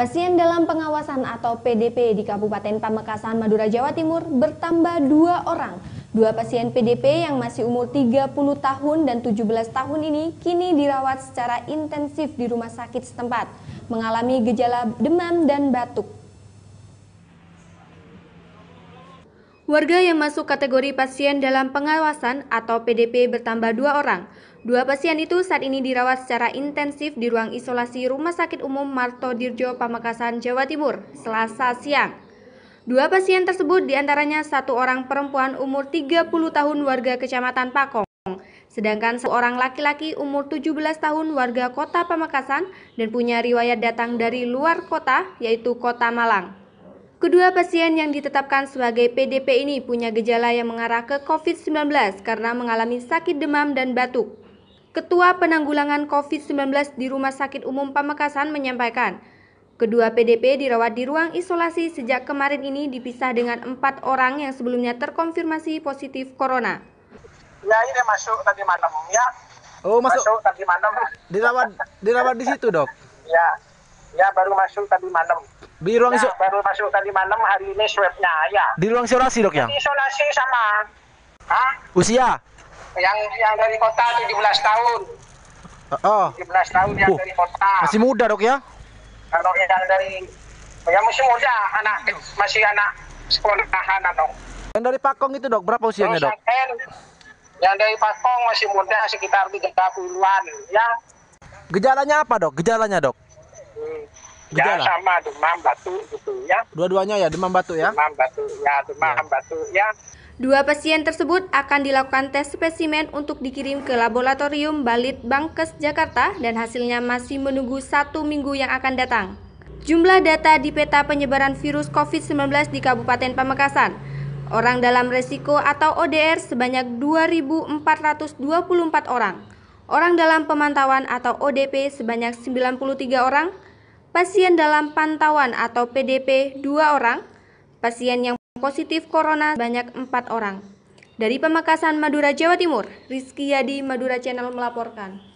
Pasien dalam pengawasan atau PDP di Kabupaten Pamekasan, Madura, Jawa Timur bertambah dua orang. Dua pasien PDP yang masih umur 30 tahun dan 17 tahun ini kini dirawat secara intensif di rumah sakit setempat, mengalami gejala demam dan batuk. Warga yang masuk kategori pasien dalam pengawasan atau PDP bertambah dua orang. Dua pasien itu saat ini dirawat secara intensif di ruang isolasi Rumah Sakit Umum Marto Dirjo Pamekasan, Jawa Timur, Selasa siang. Dua pasien tersebut diantaranya satu orang perempuan umur 30 tahun warga Kecamatan Pakong, sedangkan seorang laki-laki umur 17 tahun warga kota Pamekasan dan punya riwayat datang dari luar kota, yaitu kota Malang. Kedua pasien yang ditetapkan sebagai PDP ini punya gejala yang mengarah ke COVID-19 karena mengalami sakit demam dan batuk. Ketua Penanggulangan COVID-19 di Rumah Sakit Umum Pamekasan menyampaikan, kedua PDP dirawat di ruang isolasi sejak kemarin ini dipisah dengan empat orang yang sebelumnya terkonfirmasi positif corona. Ya ini masuk tadi malam ya. Oh masuk, masuk tadi malam. Dirawat dirawat di situ dok. Ya, ya baru masuk tadi malam. Di ruang ya, baru masuk tadi malam hari ini swabnya ya. Di ruang isolasi dok yang? isolasi sama. Hah? Usia? Yang yang dari kota 17 tahun. Oh. 17 tahun yang uh, dari kota. Masih muda dok ya? Kalau yang dari yang masih muda anak masih anak sekolah sekolahan dok. Yang dari Pakong itu dok berapa usianya dok? Yang, yang dari Pakong masih muda sekitar 30-an ya. Gejalanya apa dok? Gejalanya dok? Ya sama demam batu gitu ya. Dua-duanya ya demam batu ya? Demam batu ya demam ya. batu ya. Dua pasien tersebut akan dilakukan tes spesimen untuk dikirim ke laboratorium Balit Bangkes Jakarta dan hasilnya masih menunggu satu minggu yang akan datang. Jumlah data di peta penyebaran virus COVID-19 di Kabupaten Pamekasan. Orang dalam resiko atau ODR sebanyak 2.424 orang orang dalam pemantauan atau ODP sebanyak 93 orang, pasien dalam pantauan atau PDP dua orang, pasien yang positif corona banyak empat orang. Dari Pemekasan Madura Jawa Timur, Rizky Yadi Madura Channel melaporkan.